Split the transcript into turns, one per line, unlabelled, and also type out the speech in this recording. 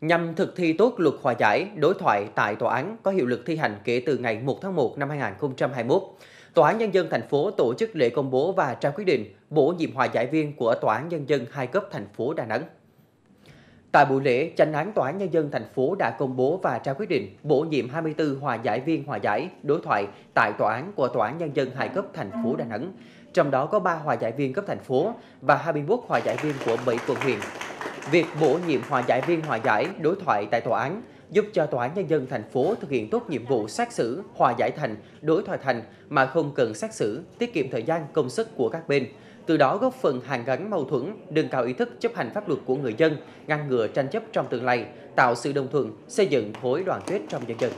nhằm thực thi tốt luật hòa giải, đối thoại tại tòa án có hiệu lực thi hành kể từ ngày 1 tháng 1 năm 2021. Tòa án Nhân dân thành phố tổ chức lễ công bố và trao quyết định bổ nhiệm hòa giải viên của Tòa án Nhân dân hai cấp thành phố Đà Nẵng. Tại buổi lễ, Chánh án Tòa án Nhân dân thành phố đã công bố và trao quyết định bổ nhiệm 24 hòa giải viên hòa giải đối thoại tại Tòa án của Tòa án Nhân dân hai cấp thành phố Đà Nẵng, trong đó có 3 hòa giải viên cấp thành phố và 21 hòa giải viên của 7 quận huyện Việc bổ nhiệm hòa giải viên hòa giải đối thoại tại tòa án giúp cho tòa án nhân dân thành phố thực hiện tốt nhiệm vụ xét xử, hòa giải thành, đối thoại thành mà không cần xét xử, tiết kiệm thời gian, công sức của các bên. Từ đó góp phần hàn gắn mâu thuẫn, nâng cao ý thức chấp hành pháp luật của người dân, ngăn ngừa tranh chấp trong tương lai, tạo sự đồng thuận, xây dựng khối đoàn kết trong nhân dân.